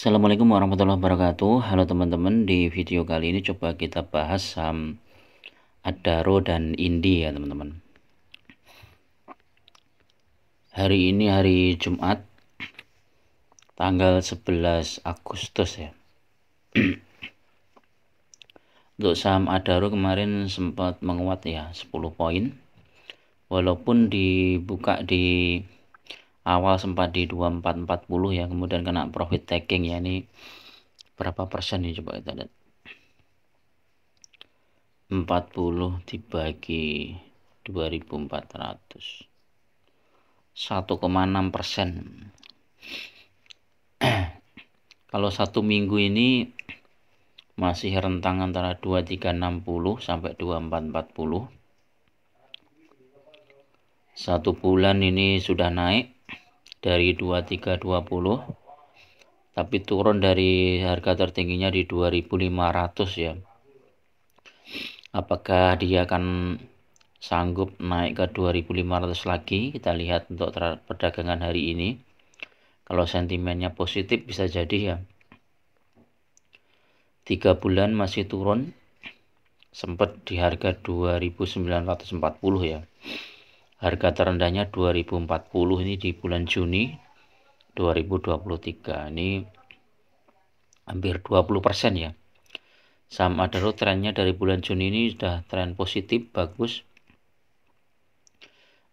Assalamualaikum warahmatullahi wabarakatuh Halo teman-teman di video kali ini coba kita bahas saham Adaro dan Indi ya teman-teman Hari ini hari Jumat tanggal 11 Agustus ya Untuk saham Adaro kemarin sempat menguat ya 10 poin Walaupun dibuka di awal sempat di 2440 ya kemudian kena profit taking ya ini berapa persen nih coba kita lihat 40 dibagi 2400 1,6 persen kalau satu minggu ini masih rentang antara 2360 sampai 2440 satu bulan ini sudah naik dari 2320 tapi turun dari harga tertingginya di 2500 ya apakah dia akan sanggup naik ke 2500 lagi kita lihat untuk perdagangan hari ini kalau sentimennya positif bisa jadi ya tiga bulan masih turun sempat di harga 2940 ya harga terendahnya 2040 ini di bulan Juni 2023 ini hampir 20% ya saham Adaro trennya dari bulan Juni ini sudah tren positif bagus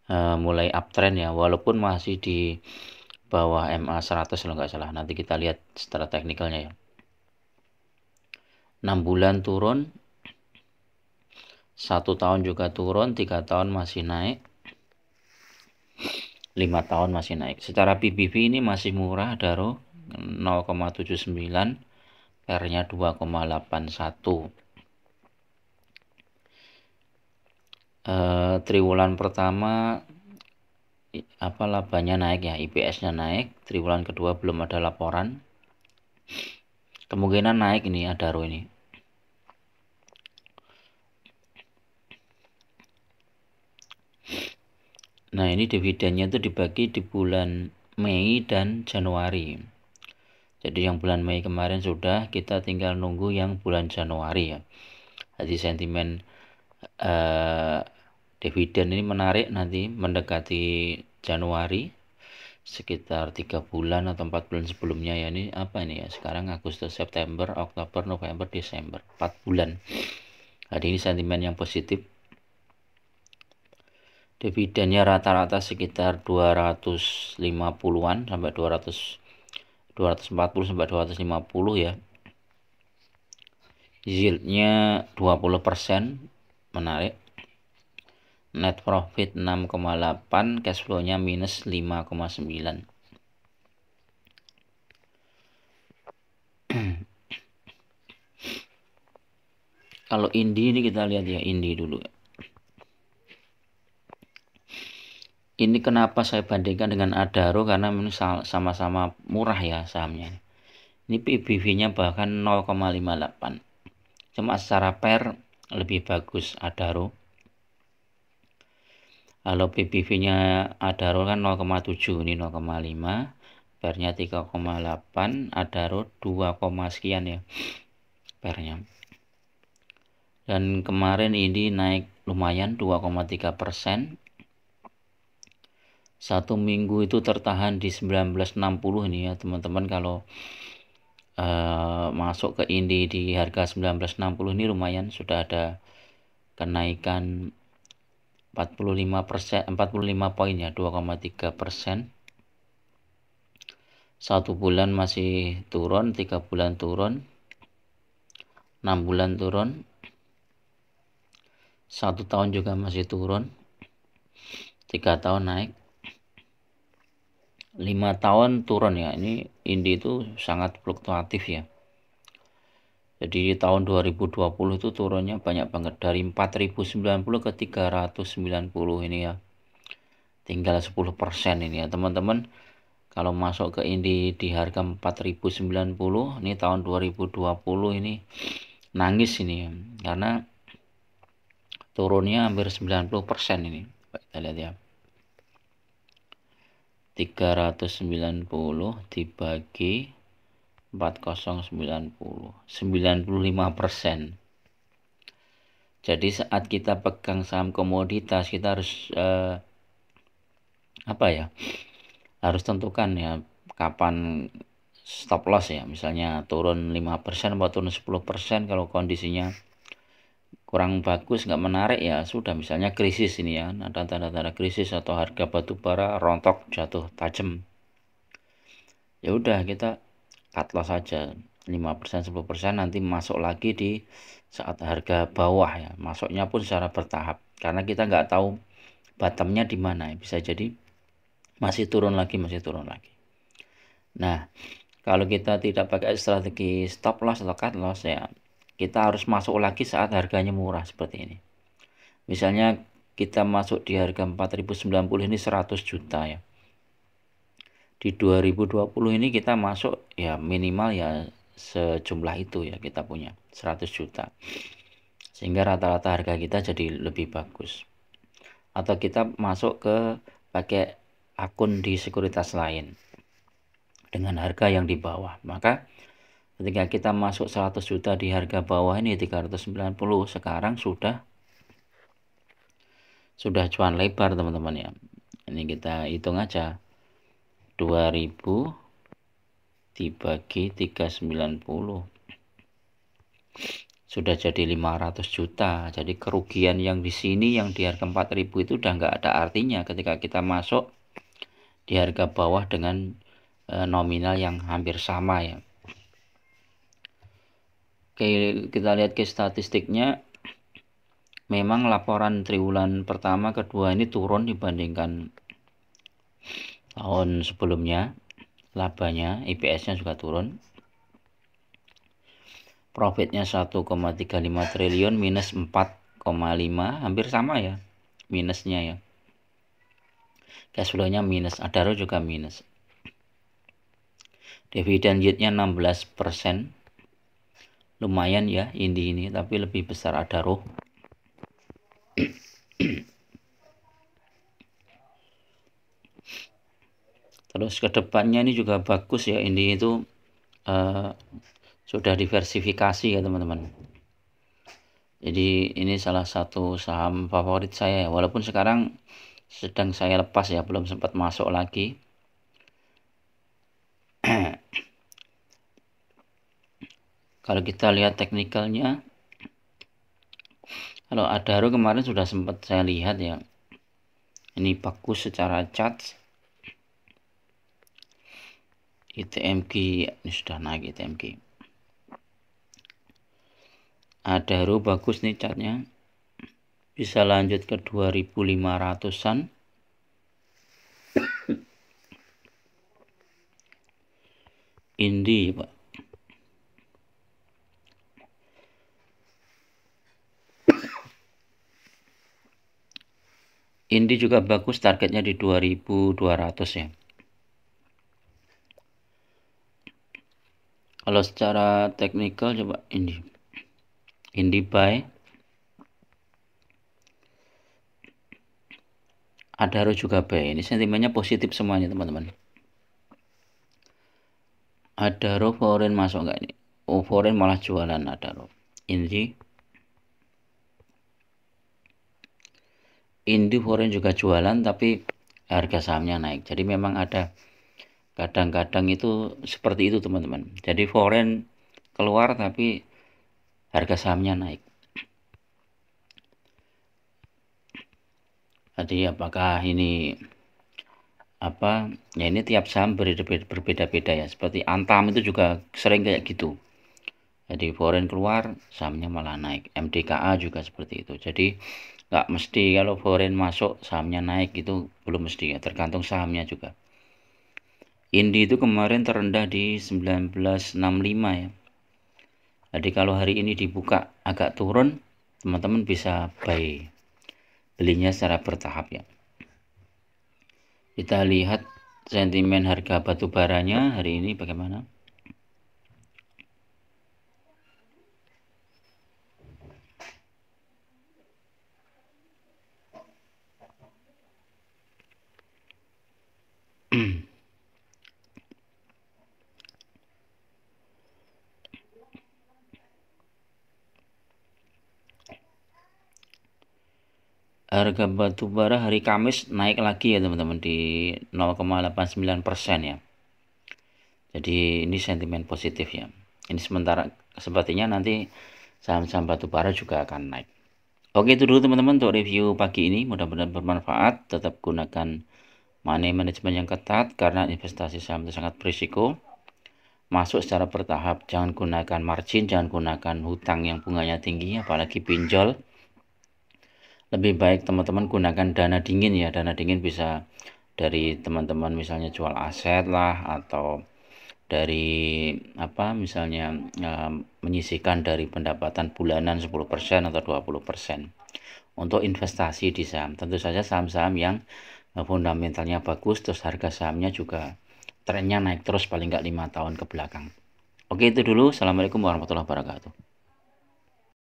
uh, mulai uptrend ya walaupun masih di bawah MA 100 kalau nggak salah nanti kita lihat secara teknikalnya ya 6 bulan turun satu tahun juga turun tiga tahun masih naik lima tahun masih naik secara PBB ini masih murah Daro 0,79 pernya 2,81 Uh, triwulan pertama apa labanya naik ya IPS-nya naik triwulan kedua belum ada laporan kemungkinan naik ini ya, daro ini Nah, ini dividennya itu dibagi di bulan Mei dan Januari. Jadi yang bulan Mei kemarin sudah, kita tinggal nunggu yang bulan Januari ya. Jadi sentimen uh, dividen ini menarik nanti mendekati Januari sekitar tiga bulan atau empat bulan sebelumnya ya ini apa ini ya sekarang Agustus September Oktober November Desember 4 bulan jadi ini sentimen yang positif dividennya rata-rata sekitar 250-an sampai 200 240 sampai 250 ya yieldnya 20% menarik net profit 6,8 cash flow-nya minus 5,9 kalau Indi ini kita lihat ya Indi dulu ya ini kenapa saya bandingkan dengan Adaro karena ini sama-sama murah ya sahamnya ini PBV-nya bahkan 0,58 cuma secara per lebih bagus Adaro kalau PBV-nya Adaro kan 0,7 ini 0,5 pernya 3,8 Adaro 2, sekian ya pernya. dan kemarin ini naik lumayan 2,3 persen satu minggu itu tertahan di 1960 ini ya teman-teman kalau uh, masuk ke Indi di harga 1960 ini lumayan sudah ada kenaikan 45 persen 45 poin ya 2,3 persen satu bulan masih turun tiga bulan turun enam bulan turun satu tahun juga masih turun tiga tahun naik lima tahun turun ya ini indi itu sangat fluktuatif ya jadi di tahun 2020 itu turunnya banyak banget dari 4090 ke 390 ini ya tinggal 10% ini ya teman-teman kalau masuk ke indi di harga 4090 ini tahun 2020 ini nangis ini ya karena turunnya hampir 90% ini kita lihat ya 390 dibagi 4090 95 persen jadi saat kita pegang saham komoditas kita harus eh, apa ya harus tentukan ya kapan stop loss ya misalnya turun 5% atau turun 10% kalau kondisinya kurang bagus nggak menarik ya sudah misalnya krisis ini ya ada tanda-tanda krisis atau harga batu bara rontok jatuh tajam ya udah kita cut loss saja 5% 10% nanti masuk lagi di saat harga bawah ya masuknya pun secara bertahap karena kita nggak tahu bottomnya di mana bisa jadi masih turun lagi masih turun lagi nah kalau kita tidak pakai strategi stop loss atau cut loss ya kita harus masuk lagi saat harganya murah seperti ini misalnya kita masuk di harga 4090 ini 100 juta ya di 2020 ini kita masuk ya minimal ya sejumlah itu ya kita punya 100 juta sehingga rata-rata harga kita jadi lebih bagus atau kita masuk ke pakai akun di sekuritas lain dengan harga yang di bawah maka ketika kita masuk 100 juta di harga bawah ini 390 sekarang sudah sudah cuan lebar teman-teman ya ini kita hitung aja 2000 dibagi 390 sudah jadi 500 juta jadi kerugian yang di sini yang di harga 4000 itu udah nggak ada artinya ketika kita masuk di harga bawah dengan eh, nominal yang hampir sama ya kayak kita lihat ke statistiknya memang laporan triwulan pertama kedua ini turun dibandingkan tahun sebelumnya labanya IPS nya juga turun profitnya 1,35 triliun minus 4,5 hampir sama ya minusnya ya cash flow nya minus Adaro juga minus dividen yieldnya 16 lumayan ya ini ini tapi lebih besar ada roh terus kedepannya ini juga bagus ya ini itu uh, sudah diversifikasi ya teman-teman jadi ini salah satu saham favorit saya ya. walaupun sekarang sedang saya lepas ya belum sempat masuk lagi eh, kalau kita lihat teknikalnya kalau Adaro kemarin sudah sempat saya lihat ya ini bagus secara charge ITMG ini sudah naik ITMG Adaro bagus nih catnya bisa lanjut ke 2500an Indi Pak Indi juga bagus targetnya di 2200 ya. Kalau secara teknikal coba Indi. Indi buy. Adaro juga buy. Ini sentimennya positif semuanya teman-teman. Adaro foreign masuk nggak ini? Oh foreign malah jualan Adaro. Indi Indi foreign juga jualan tapi harga sahamnya naik. Jadi memang ada kadang-kadang itu seperti itu teman-teman. Jadi foreign keluar tapi harga sahamnya naik. Jadi apakah ini apa? Ya ini tiap saham berbeda-beda ya. Seperti Antam itu juga sering kayak gitu jadi foreign keluar sahamnya malah naik MDKA juga seperti itu jadi nggak mesti kalau foreign masuk sahamnya naik itu belum mesti ya tergantung sahamnya juga Indi itu kemarin terendah di 1965 ya jadi kalau hari ini dibuka agak turun teman-teman bisa buy belinya secara bertahap ya kita lihat sentimen harga batu baranya hari ini bagaimana harga batu bara hari Kamis naik lagi ya teman-teman di 0,89 persen ya. Jadi ini sentimen positif ya. Ini sementara sepertinya nanti saham-saham batu bara juga akan naik. Oke itu dulu teman-teman untuk review pagi ini mudah-mudahan bermanfaat. Tetap gunakan money management yang ketat karena investasi saham itu sangat berisiko. Masuk secara bertahap, jangan gunakan margin, jangan gunakan hutang yang bunganya tinggi, apalagi pinjol lebih baik teman-teman gunakan dana dingin ya dana dingin bisa dari teman-teman misalnya jual aset lah atau dari apa misalnya e, menyisihkan dari pendapatan bulanan 10% atau 20% untuk investasi di saham tentu saja saham-saham yang fundamentalnya bagus terus harga sahamnya juga trennya naik terus paling nggak lima tahun ke belakang oke itu dulu assalamualaikum warahmatullahi wabarakatuh